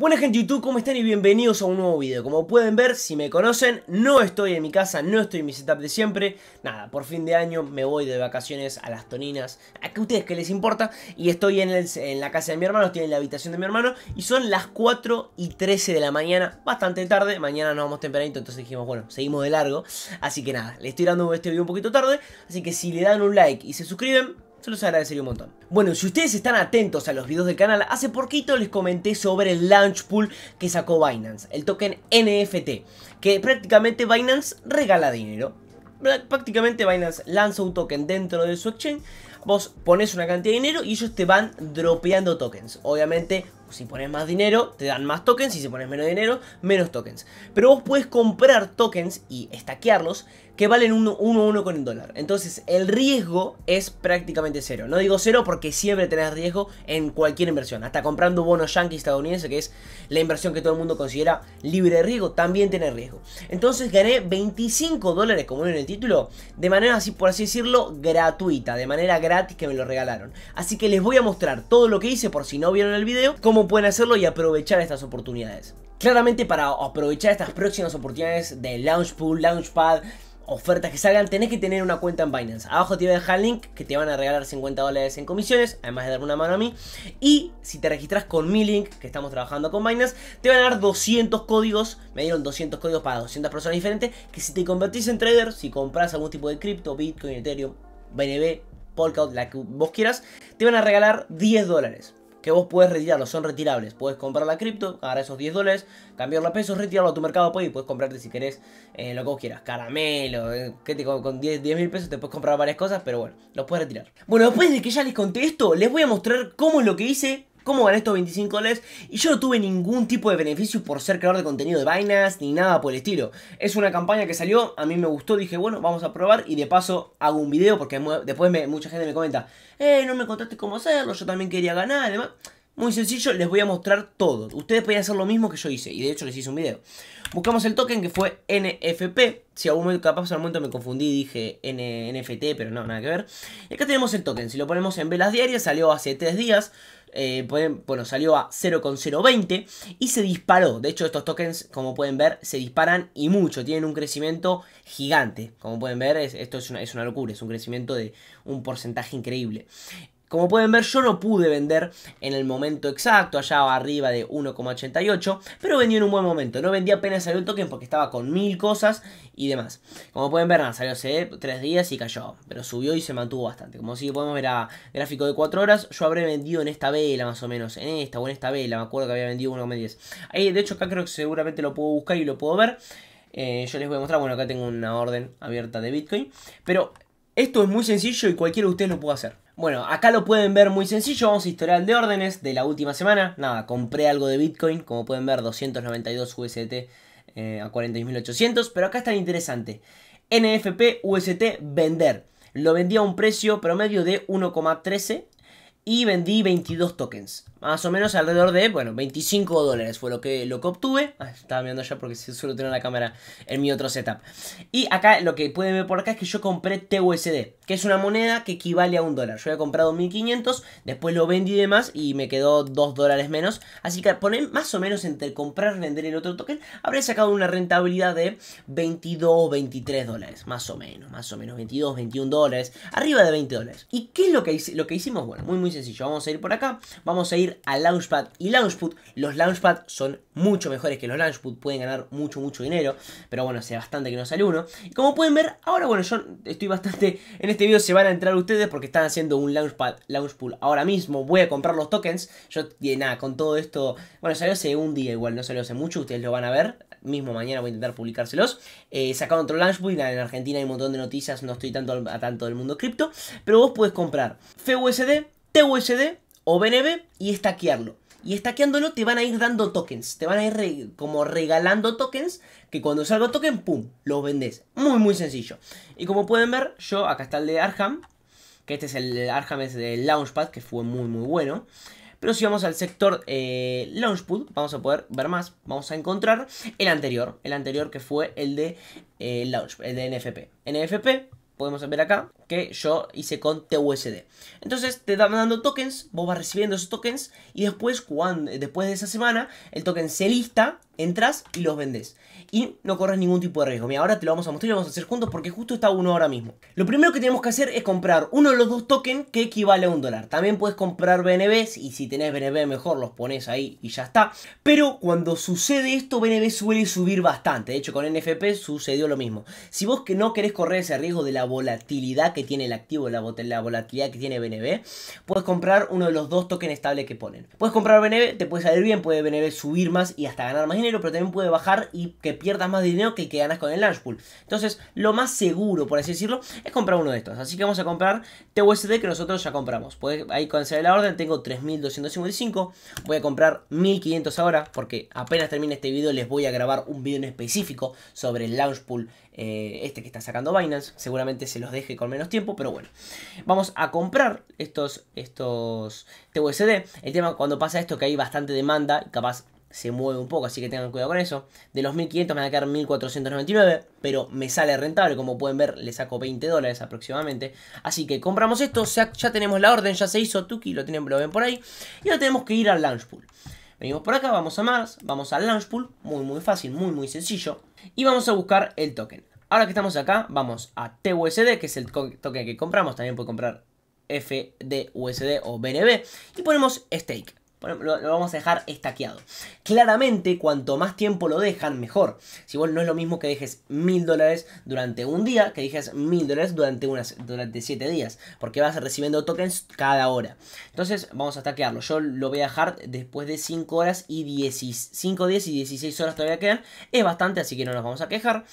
Buenas gente YouTube, ¿cómo están? Y bienvenidos a un nuevo video Como pueden ver, si me conocen, no estoy en mi casa, no estoy en mi setup de siempre Nada, por fin de año me voy de vacaciones a las toninas A que ustedes qué les importa Y estoy en, en, la casa de mi hermano, estoy en la habitación de mi hermano Y son las 4 y 13 de la mañana, bastante tarde Mañana nos vamos tempranito, entonces dijimos, bueno, seguimos de largo Así que nada, le estoy dando este video un poquito tarde Así que si le dan un like y se suscriben se los agradecería un montón. Bueno, si ustedes están atentos a los videos del canal, hace poquito les comenté sobre el launch pool que sacó Binance, el token NFT, que prácticamente Binance regala dinero. Prácticamente Binance lanza un token dentro de su exchange, vos pones una cantidad de dinero y ellos te van dropeando tokens. Obviamente si pones más dinero, te dan más tokens. Y si pones menos dinero, menos tokens. Pero vos puedes comprar tokens y estaquearlos que valen uno, 1 a con el dólar. Entonces el riesgo es prácticamente cero. No digo cero porque siempre tenés riesgo en cualquier inversión. Hasta comprando bonos yankee estadounidense, que es la inversión que todo el mundo considera libre de riesgo, también tiene riesgo. Entonces gané 25 dólares, como en el título, de manera así, por así decirlo, gratuita, de manera gratis que me lo regalaron. Así que les voy a mostrar todo lo que hice por si no vieron el video, pueden hacerlo y aprovechar estas oportunidades. Claramente para aprovechar estas próximas oportunidades de Launchpool, Launchpad, ofertas que salgan, tenés que tener una cuenta en Binance. Abajo te voy a dejar el link que te van a regalar 50 dólares en comisiones, además de dar una mano a mí. Y si te registras con mi link, que estamos trabajando con Binance, te van a dar 200 códigos. Me dieron 200 códigos para 200 personas diferentes. Que si te convertís en trader, si compras algún tipo de cripto, Bitcoin, Ethereum, BNB, Polkadot, la que vos quieras, te van a regalar 10 dólares que vos puedes retirarlos, son retirables. Puedes comprar la cripto, agarrar esos 10 dólares, cambiarlo a pesos, retirarlo a tu mercado pues, y puedes comprarte si querés eh, lo que vos quieras, caramelo, eh, con, con 10 mil pesos te puedes comprar varias cosas, pero bueno, los puedes retirar. Bueno, después de que ya les conté esto, les voy a mostrar cómo es lo que hice cómo gané estos 25 dólares y yo no tuve ningún tipo de beneficio por ser creador de contenido de vainas ni nada por el estilo. Es una campaña que salió, a mí me gustó, dije, bueno, vamos a probar y de paso hago un video porque después me, mucha gente me comenta, eh, no me contaste cómo hacerlo, yo también quería ganar, además... Muy sencillo, les voy a mostrar todo. Ustedes pueden hacer lo mismo que yo hice, y de hecho les hice un video. Buscamos el token que fue NFP. Si algún capaz al momento me confundí dije NFT, pero no, nada que ver. Y acá tenemos el token. Si lo ponemos en velas diarias, salió hace 3 días. Eh, bueno, salió a 0,020 y se disparó. De hecho, estos tokens, como pueden ver, se disparan y mucho. Tienen un crecimiento gigante. Como pueden ver, esto una, es una locura. Es un crecimiento de un porcentaje increíble. Como pueden ver, yo no pude vender en el momento exacto, allá arriba de 1,88, pero vendí en un buen momento. No vendí apenas salió el token porque estaba con mil cosas y demás. Como pueden ver, salió hace tres días y cayó, pero subió y se mantuvo bastante. Como si podemos ver a gráfico de 4 horas, yo habré vendido en esta vela más o menos, en esta o en esta vela, me acuerdo que había vendido 1,10. Ahí, de hecho, acá creo que seguramente lo puedo buscar y lo puedo ver. Eh, yo les voy a mostrar, bueno, acá tengo una orden abierta de Bitcoin, pero esto es muy sencillo y cualquiera de ustedes lo puede hacer. Bueno, acá lo pueden ver muy sencillo, vamos a historial de órdenes de la última semana. Nada, compré algo de Bitcoin, como pueden ver, 292 UST eh, a 40.800, pero acá está interesante. NFP UST vender. Lo vendí a un precio promedio de 1,13 y vendí 22 tokens. Más o menos alrededor de, bueno, 25 dólares fue lo que, lo que obtuve. estaba mirando ya porque solo tener la cámara en mi otro setup. Y acá lo que pueden ver por acá es que yo compré TUSD, que es una moneda que equivale a un dólar. Yo había comprado 1500, después lo vendí de más y me quedó 2 dólares menos. Así que ponen más o menos entre comprar, vender el otro token, habría sacado una rentabilidad de 22, 23 dólares. Más o menos, más o menos, 22, 21 dólares, arriba de 20 dólares. ¿Y qué es lo que, lo que hicimos? Bueno, muy, muy sencillo yo vamos a ir por acá, vamos a ir a Launchpad y Launchput Los Launchpad son mucho mejores que los Launchput pueden ganar mucho, mucho dinero, pero bueno, hace bastante que no sale uno. Y como pueden ver, ahora bueno, yo estoy bastante... En este video se van a entrar ustedes porque están haciendo un Launchpad, Launchpool ahora mismo. Voy a comprar los tokens, yo, nada, con todo esto... Bueno, salió hace un día igual, no salió hace mucho, ustedes lo van a ver, mismo mañana voy a intentar publicárselos. Eh, sacado otro Launchpool, en Argentina hay un montón de noticias, no estoy tanto a tanto del mundo cripto, pero vos puedes comprar FUSD, TUSD o BNB y stackearlo. Y stackeándolo te van a ir dando tokens, te van a ir como regalando tokens que cuando salga token, ¡pum!, los vendes. Muy, muy sencillo. Y como pueden ver, yo acá está el de Arham, que este es el Arham es de Launchpad, que fue muy, muy bueno. Pero si vamos al sector eh, Launchpad, vamos a poder ver más. Vamos a encontrar el anterior, el anterior que fue el de eh, Launchpad, el de NFP. NFP podemos ver acá, que yo hice con TUSD. Entonces te están dando tokens, vos vas recibiendo esos tokens y después, cuando, después de esa semana, el token se lista Entras y los vendes Y no corres ningún tipo de riesgo. Mira, ahora te lo vamos a mostrar y lo vamos a hacer juntos porque justo está uno ahora mismo. Lo primero que tenemos que hacer es comprar uno de los dos tokens que equivale a un dólar. También puedes comprar BNBs y si tenés BNB mejor los pones ahí y ya está. Pero cuando sucede esto, BNB suele subir bastante. De hecho, con NFP sucedió lo mismo. Si vos que no querés correr ese riesgo de la volatilidad que tiene el activo, la, la volatilidad que tiene BNB, puedes comprar uno de los dos tokens estables que ponen. Puedes comprar BNB, te puede salir bien, puede BNB subir más y hasta ganar más dinero pero también puede bajar y que pierdas más dinero que que ganas con el launch pool. Entonces, lo más seguro, por así decirlo, es comprar uno de estos. Así que vamos a comprar TUSD que nosotros ya compramos. Pues ahí ve la orden, tengo 3.255. Voy a comprar 1.500 ahora, porque apenas termine este video les voy a grabar un video en específico sobre el launch pool eh, este que está sacando Binance. Seguramente se los deje con menos tiempo, pero bueno. Vamos a comprar estos, estos TUSD. El tema cuando pasa esto que hay bastante demanda, capaz se mueve un poco, así que tengan cuidado con eso. De los 1500 me van a quedar 1499, pero me sale rentable, como pueden ver, le saco 20 dólares aproximadamente. Así que compramos esto, ya tenemos la orden, ya se hizo, Tuki, lo, tienen, lo ven por ahí. Y ahora tenemos que ir al Launch Pool. Venimos por acá, vamos a Mars, vamos al Launch Pool, muy muy fácil, muy muy sencillo. Y vamos a buscar el token. Ahora que estamos acá, vamos a TUSD, que es el token que compramos, también puede comprar FDUSD o BNB, y ponemos Stake. Bueno, lo, vamos a dejar estaqueado. Claramente, cuanto más tiempo lo dejan, mejor. Si vos no es lo mismo que dejes mil dólares durante un día, que dejes mil dólares durante, unas, durante siete días, porque vas recibiendo tokens cada hora. Entonces, vamos a estaquearlo. Yo lo voy a dejar después de 5 horas y 10, 5, 10 y 16 horas todavía quedan. Es bastante, así que no nos vamos a quejar.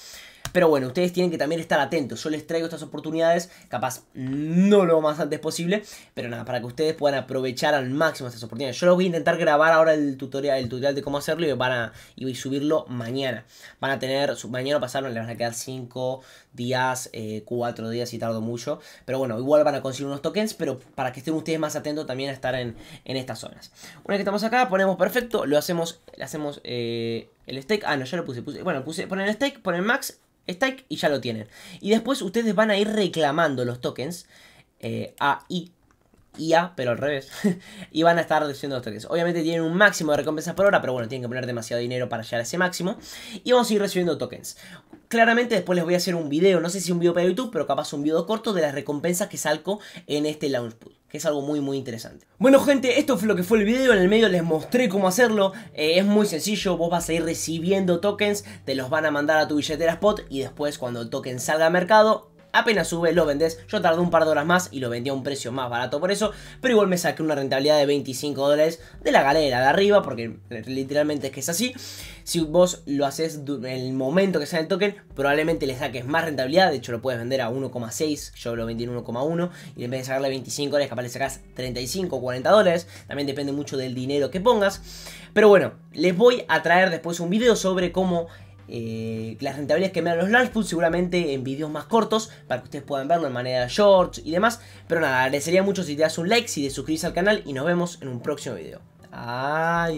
Pero bueno, ustedes tienen que también estar atentos. Yo les traigo estas oportunidades, capaz no lo más antes posible, pero nada, para que ustedes puedan aprovechar al máximo estas oportunidades. Yo lo voy a intentar grabar ahora el tutorial, el tutorial de cómo hacerlo y van a y subirlo mañana. Van a tener, mañana pasaron, les van a quedar 5 días, 4 eh, días y tardo mucho. Pero bueno, igual van a conseguir unos tokens, pero para que estén ustedes más atentos también a estar en, estas zonas. Una vez que estamos acá, ponemos perfecto, lo hacemos, le hacemos eh, el stake. Ah, no, ya lo puse, puse. Bueno, puse, ponen el stake, ponen max stake y ya lo tienen. Y después ustedes van a ir reclamando los tokens eh, a I. IA, pero al revés. y van a estar reduciendo los tokens. Obviamente tienen un máximo de recompensas por hora, pero bueno, tienen que poner demasiado dinero para llegar a ese máximo. Y vamos a ir recibiendo tokens. Claramente después les voy a hacer un video, no sé si un video para YouTube, pero capaz un video corto de las recompensas que salco en este launch que es algo muy muy interesante. Bueno gente, esto fue lo que fue el video, en el medio les mostré cómo hacerlo, eh, es muy sencillo, vos vas a ir recibiendo tokens, te los van a mandar a tu billetera spot y después cuando el token salga al mercado, apenas sube, lo vendes. Yo tardé un par de horas más y lo vendí a un precio más barato por eso, pero igual me saqué una rentabilidad de 25 dólares de la galera de arriba, porque literalmente es que es así. Si vos lo haces en el momento que sale el token, probablemente le saques más rentabilidad. De hecho, lo puedes vender a 1,6. Yo lo vendí en 1,1. Y en vez de sacarle 25 dólares, capaz le sacas 35 o 40 dólares. También depende mucho del dinero que pongas. Pero bueno, les voy a traer después un video sobre cómo eh, las rentabilidades que me dan los launch seguramente en vídeos más cortos, para que ustedes puedan verlo en manera short y demás. Pero nada, agradecería mucho si te das un like, si te suscribís al canal y nos vemos en un próximo video. Adiós.